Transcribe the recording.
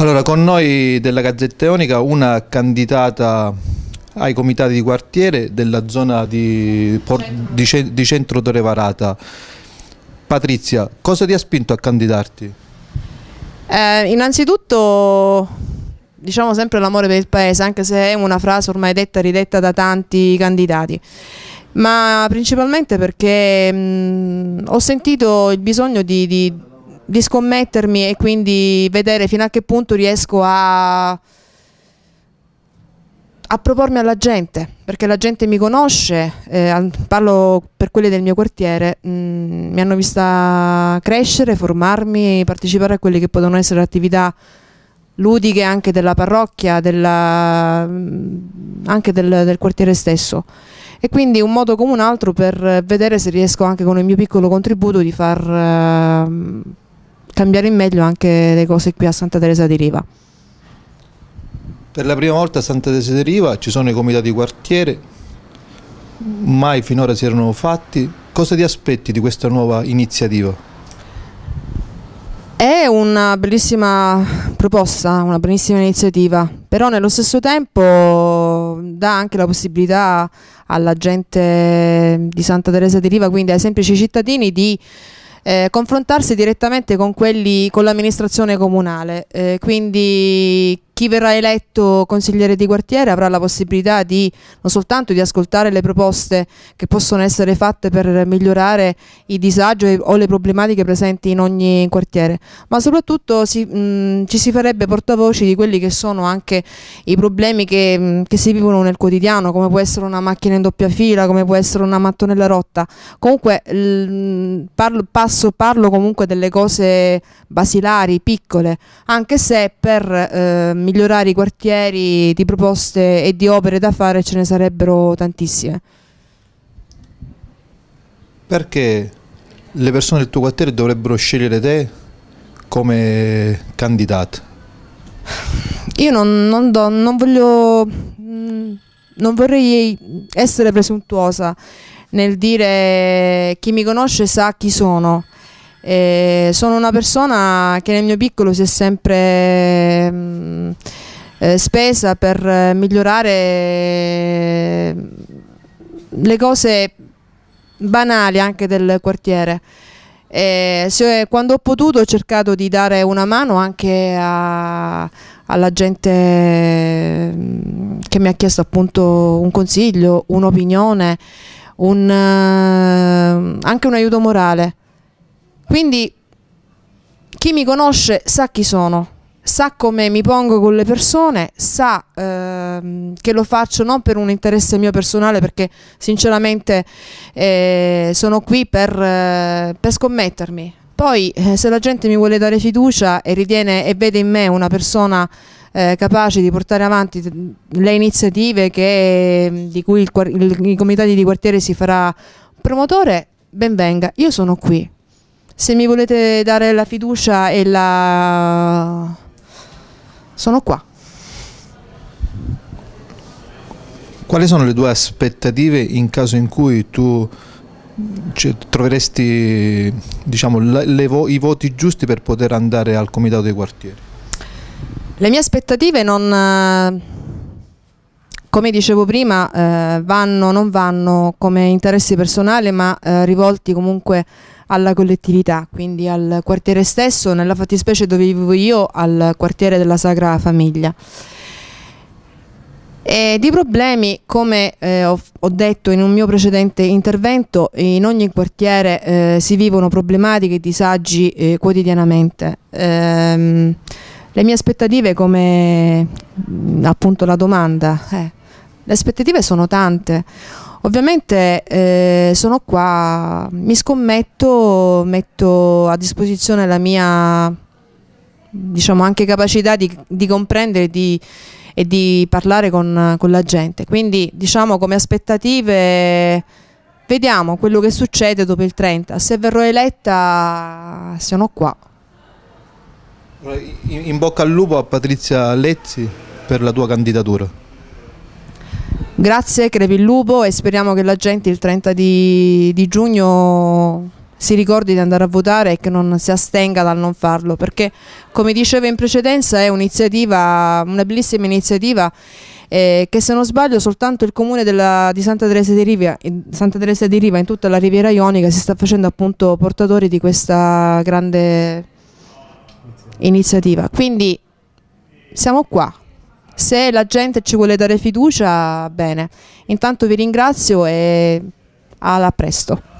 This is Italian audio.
Allora, con noi della Gazzetta Unica una candidata ai comitati di quartiere della zona di, di, di centro Torrevarata. Patrizia, cosa ti ha spinto a candidarti? Eh, innanzitutto diciamo sempre l'amore per il paese, anche se è una frase ormai detta e ridetta da tanti candidati ma principalmente perché mh, ho sentito il bisogno di, di, di scommettermi e quindi vedere fino a che punto riesco a, a propormi alla gente, perché la gente mi conosce, eh, parlo per quelli del mio quartiere, mh, mm, mi hanno vista crescere, formarmi, partecipare a quelle che potevano essere attività ludiche anche della parrocchia, della, mm, anche del, del, quartiere stesso. E quindi un modo come un altro per vedere se riesco anche con il mio piccolo contributo di far... Eh, cambiare in meglio anche le cose qui a Santa Teresa di Riva. Per la prima volta a Santa Teresa di Riva ci sono i comitati quartiere, mai finora si erano fatti. Cosa ti aspetti di questa nuova iniziativa? È una bellissima proposta, una bellissima iniziativa, però nello stesso tempo dà anche la possibilità alla gente di Santa Teresa di Riva, quindi ai semplici cittadini, di eh, confrontarsi direttamente con quelli con l'amministrazione comunale, eh, quindi chi verrà eletto consigliere di quartiere avrà la possibilità di non soltanto di ascoltare le proposte che possono essere fatte per migliorare i disagi o le problematiche presenti in ogni quartiere, ma soprattutto si, mh, ci si farebbe portavoce di quelli che sono anche i problemi che, mh, che si vivono nel quotidiano, come può essere una macchina in doppia fila, come può essere una mattonella rotta. Comunque parlo, passo, parlo comunque delle cose basilari, piccole, anche se per eh, migliorare i quartieri, di proposte e di opere da fare ce ne sarebbero tantissime. Perché le persone del tuo quartiere dovrebbero scegliere te come candidato? Io non, non, do, non voglio... Mm, non vorrei essere presuntuosa nel dire chi mi conosce sa chi sono. Eh, sono una persona che nel mio piccolo si è sempre mh, mm, eh, spesa per migliorare mm, le cose banali anche del quartiere. E se, quando ho potuto ho cercato di dare una mano anche a, alla gente mm, che mi ha chiesto appunto un consiglio, un'opinione, un, eh, anche un aiuto morale. Quindi chi mi conosce sa chi sono, sa come mi pongo con le persone, sa ehm, che lo faccio non per un interesse mio personale, perché sinceramente eh, sono qui per, eh, per scommettermi. Poi eh, se la gente mi vuole dare fiducia e ritiene e vede in me una persona eh, capace di portare avanti le iniziative che, di cui il, il, i comitati di quartiere si farà promotore, ben venga, io sono qui se mi volete dare la fiducia e la... sono qua. Quali sono le tue aspettative in caso in cui tu cioè, troveresti diciamo, vo i voti giusti per poter andare al comitato dei quartieri? Le mie aspettative non eh, come dicevo prima, eh, vanno, non vanno come interessi personali, ma eh, rivolti comunque alla collettività, quindi al quartiere stesso, nella fattispecie dove vivo io, al quartiere della Sacra Famiglia. E di problemi, come eh, ho, ho, detto in un mio precedente intervento, in ogni quartiere eh, si vivono problematiche e disagi eh, quotidianamente. Ehm, le mie aspettative, come appunto la domanda, è eh, le aspettative sono tante. Ovviamente eh, sono qua, mi scommetto, metto a disposizione la mia diciamo anche capacità di, di comprendere di, e di parlare con, con, la gente. Quindi diciamo come aspettative vediamo quello che succede dopo il 30. Se verrò eletta sono qua. In, in bocca al lupo a Patrizia Lezzi per la tua candidatura. Grazie Crepillupo e speriamo che la gente il 30 di, di giugno si ricordi di andare a votare e che non si astenga dal non farlo perché come dicevo in precedenza è un'iniziativa, una bellissima iniziativa eh, che se non sbaglio soltanto il comune della, di Santa Teresa di, Riva, Santa Teresa di Riva in tutta la Riviera Ionica si sta facendo appunto portatori di questa grande iniziativa quindi siamo qua se la gente ci vuole dare fiducia, bene. Intanto vi ringrazio e alla presto.